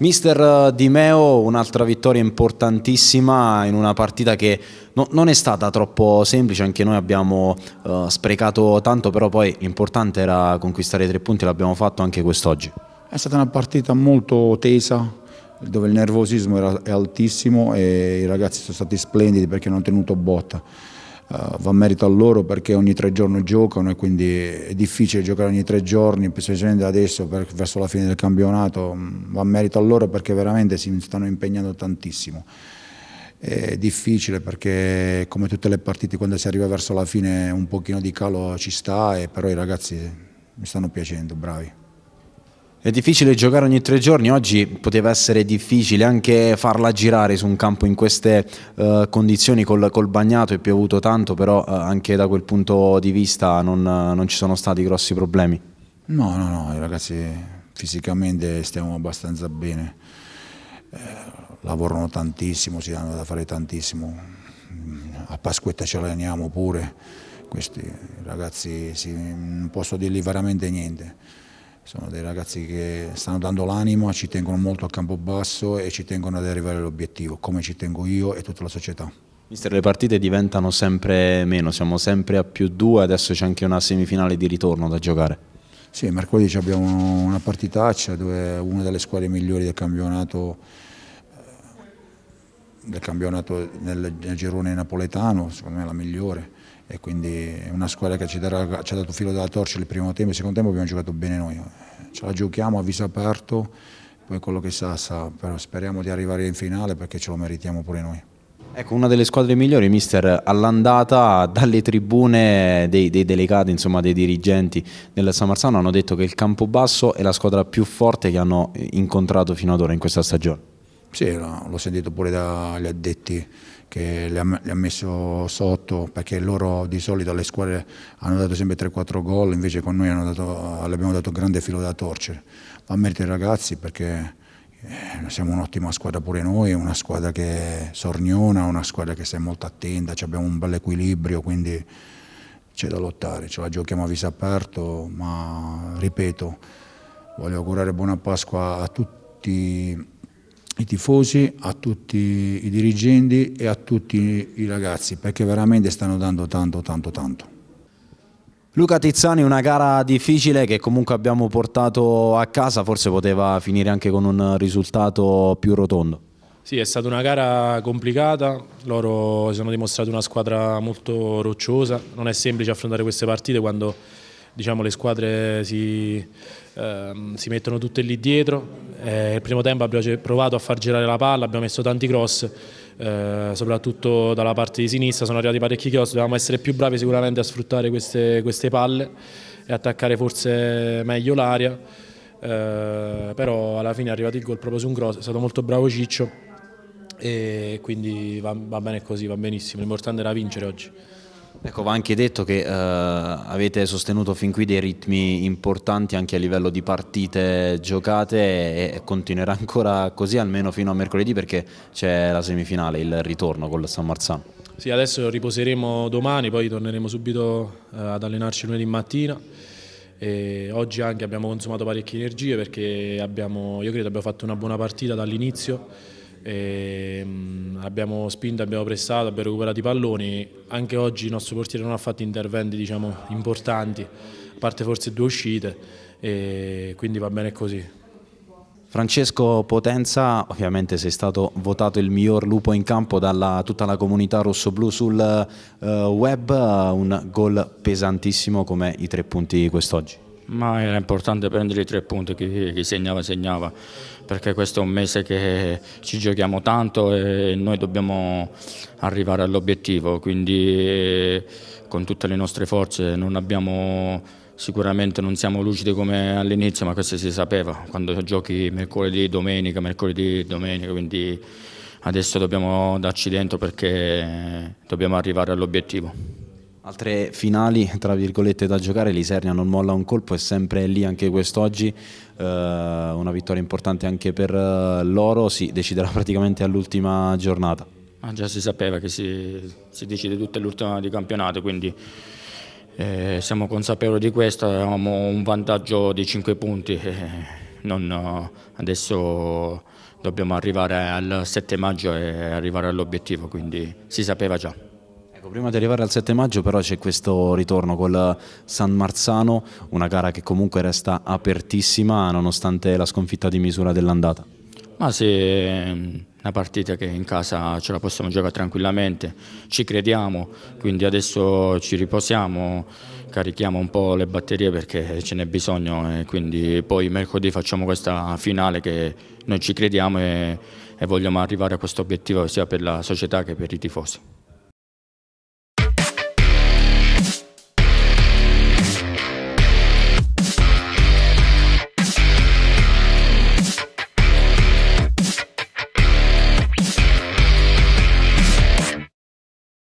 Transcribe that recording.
Mister eh, Di Meo, un'altra vittoria importantissima in una partita che no, non è stata troppo semplice, anche noi abbiamo uh, sprecato tanto, però poi l'importante era conquistare i tre punti, l'abbiamo fatto anche quest'oggi. È stata una partita molto tesa, dove il nervosismo era altissimo e i ragazzi sono stati splendidi perché hanno tenuto botta. Uh, va merito a loro perché ogni tre giorni giocano e quindi è difficile giocare ogni tre giorni, specialmente adesso per, verso la fine del campionato, mm, va merito a loro perché veramente si stanno impegnando tantissimo. È difficile perché come tutte le partite quando si arriva verso la fine un pochino di calo ci sta, e però i ragazzi mi stanno piacendo, bravi. È difficile giocare ogni tre giorni, oggi poteva essere difficile anche farla girare su un campo in queste uh, condizioni col, col, bagnato, è piovuto tanto, però uh, anche da quel punto di vista non, uh, non, ci sono stati grossi problemi. No, no, no, ragazzi fisicamente stiamo abbastanza bene, eh, lavorano tantissimo, si danno da fare tantissimo, a Pasquetta ci alleniamo pure, questi ragazzi si, non posso dirgli veramente niente sono dei ragazzi che stanno dando l'anima, ci tengono molto a campo basso e ci tengono ad arrivare all'obiettivo, come ci tengo io e tutta la società. Mister, le partite diventano sempre meno, siamo sempre a più due, adesso c'è anche una semifinale di ritorno da giocare. Sì, mercoledì abbiamo una partitaccia dove una delle squadre migliori del campionato, eh, del campionato nel, nel girone napoletano, secondo me è la migliore, e quindi è una squadra che ci, darà, ci ha dato filo della torcia il primo tempo, il secondo tempo abbiamo giocato bene noi, ce la giochiamo a viso aperto, poi quello che sa sa, però speriamo di arrivare in finale perché ce lo meritiamo pure noi. Ecco, una delle squadre migliori, mister, all'andata dalle tribune dei, dei, delegati, insomma dei dirigenti del San Marzano hanno detto che il Campobasso è la squadra più forte che hanno incontrato fino ad ora in questa stagione. Sì, l'ho sentito pure dagli addetti che li ha, messo sotto perché loro di solito alle squadre hanno dato sempre 3-4 gol, invece con noi dato, le abbiamo dato grande filo da torcere. Va a merito ai ragazzi perché eh, siamo un'ottima squadra pure noi, una squadra che è sorniona, una squadra che sta molto attenta, abbiamo un bel equilibrio, quindi c'è da lottare, ce la giochiamo a viso aperto, ma ripeto, voglio augurare buona Pasqua a tutti i tifosi, a tutti i dirigenti e a tutti i ragazzi perché veramente stanno dando tanto tanto tanto. Luca Tizzani, una gara difficile che comunque abbiamo portato a casa, forse poteva finire anche con un risultato più rotondo. Sì, è stata una gara complicata, loro si sono dimostrati una squadra molto rocciosa, non è semplice affrontare queste partite quando diciamo, le squadre si, ehm, si, mettono tutte lì dietro. Eh, il primo tempo abbiamo provato a far girare la palla, abbiamo messo tanti cross, eh, soprattutto dalla parte di sinistra, sono arrivati parecchi cross, dovevamo essere più bravi sicuramente a sfruttare queste, queste palle e attaccare forse meglio l'aria. Eh, però alla fine è arrivato il gol proprio su un cross, è stato molto bravo Ciccio e quindi va, va bene così, va benissimo, l'importante era vincere oggi. Ecco, va anche detto che eh, avete sostenuto fin qui dei ritmi importanti anche a livello di partite giocate e continuerà ancora così almeno fino a mercoledì perché c'è la semifinale, il ritorno con San Marzano. Sì, adesso riposeremo domani, poi torneremo subito eh, ad allenarci lunedì mattina. E oggi anche abbiamo consumato parecchie energie perché abbiamo, io credo abbiamo fatto una buona partita dall'inizio e, ehm, mh, abbiamo spinto, abbiamo pressato, abbiamo recuperato i palloni. Anche oggi il nostro portiere non ha fatto interventi diciamo, importanti, a parte forse due uscite, e quindi va bene così. Francesco Potenza, ovviamente sei stato votato il miglior lupo in campo da tutta la comunità rosso-blu sul uh, web, un gol pesantissimo come i tre punti quest'oggi. Ma era importante prendere i tre punti, chi, chi segnava segnava, perché questo è un mese che ci giochiamo tanto e noi dobbiamo arrivare all'obiettivo, quindi con tutte le nostre forze non abbiamo sicuramente non siamo lucidi come all'inizio, ma questo si sapeva quando giochi mercoledì, domenica, mercoledì, domenica, quindi adesso dobbiamo darci dentro perché dobbiamo arrivare all'obiettivo. Altre finali, tra virgolette, da giocare, l'Isernia non molla un colpo, è sempre lì anche quest'oggi, eh, una vittoria importante anche per eh, loro, si deciderà praticamente all'ultima giornata. Ah, già si sapeva che si, si decide tutto all'ultima di campionato, quindi eh, siamo consapevoli di questo, avevamo un vantaggio di 5 punti, eh, non, adesso dobbiamo arrivare al 7 maggio e arrivare all'obiettivo, quindi si sapeva già. Ecco, prima di arrivare al 7 maggio però c'è questo ritorno col San Marzano, una gara che comunque resta apertissima nonostante la sconfitta di misura dell'andata. Ma sì, una partita che in casa ce la possiamo giocare tranquillamente, ci crediamo, quindi adesso ci riposiamo, carichiamo un po' le batterie perché ce n'è bisogno e quindi poi mercoledì facciamo questa finale che noi ci crediamo e, e vogliamo arrivare a questo obiettivo sia per la società che per i tifosi.